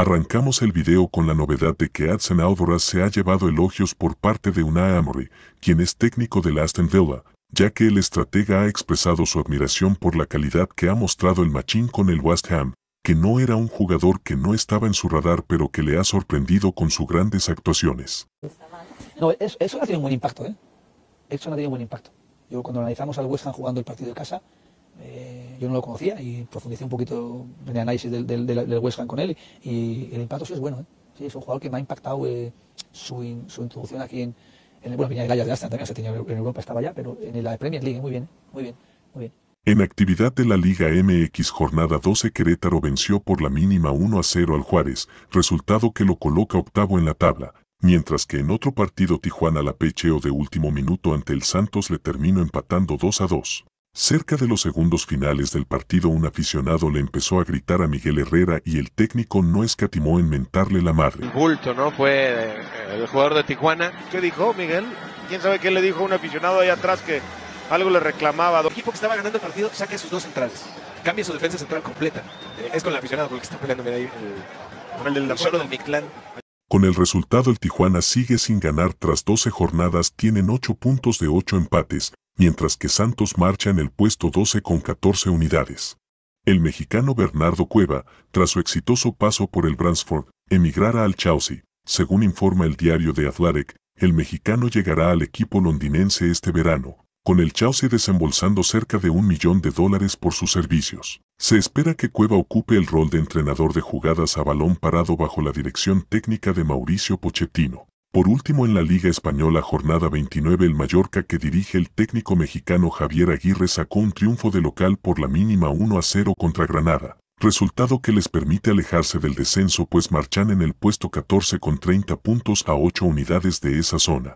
Arrancamos el video con la novedad de que Adson Aldoras se ha llevado elogios por parte de Una Amory, quien es técnico del Aston Villa, ya que el estratega ha expresado su admiración por la calidad que ha mostrado el machín con el West Ham, que no era un jugador que no estaba en su radar pero que le ha sorprendido con sus grandes actuaciones. No, eso, no tiene un buen impacto, ¿eh? Eso no tiene un buen impacto. Yo cuando analizamos al West Ham jugando el partido de casa, eh, yo no lo conocía y profundicé un poquito en el análisis del, del, West Ham con él y, el impacto sí es bueno. ¿eh? Sí, es un jugador que me ha impactado eh, su, su, introducción aquí en, en el, bueno, de de en Europa estaba pero en la Premier League, muy bien, muy bien, muy bien. En actividad de la Liga MX Jornada 12 Querétaro venció por la mínima 1 a 0 al Juárez, resultado que lo coloca octavo en la tabla, mientras que en otro partido Tijuana la pecheo de último minuto ante el Santos le terminó empatando 2 a 2. Cerca de los segundos finales del partido un aficionado le empezó a gritar a Miguel Herrera y el técnico no escatimó en mentarle la madre. Bulto, ¿no? Fue eh, el jugador de Tijuana. ¿Qué dijo Miguel? ¿Quién sabe qué le dijo a un aficionado ahí atrás que algo le reclamaba? El equipo que estaba ganando el partido saque sus dos centrales. Cambia su defensa central completa. Eh, es con el aficionado porque está peleando. Mira ahí, con el del solo del Mictlán. Con el resultado el Tijuana sigue sin ganar tras 12 jornadas, tienen 8 puntos de 8 empates, mientras que Santos marcha en el puesto 12 con 14 unidades. El mexicano Bernardo Cueva, tras su exitoso paso por el Bransford, emigrará al Chelsea. Según informa el diario de Athletic, el mexicano llegará al equipo londinense este verano, con el Chelsea desembolsando cerca de un millón de dólares por sus servicios. Se espera que Cueva ocupe el rol de entrenador de jugadas a balón parado bajo la dirección técnica de Mauricio Pochettino. Por último en la Liga Española jornada 29 el Mallorca que dirige el técnico mexicano Javier Aguirre sacó un triunfo de local por la mínima 1 a 0 contra Granada, resultado que les permite alejarse del descenso pues marchan en el puesto 14 con 30 puntos a 8 unidades de esa zona.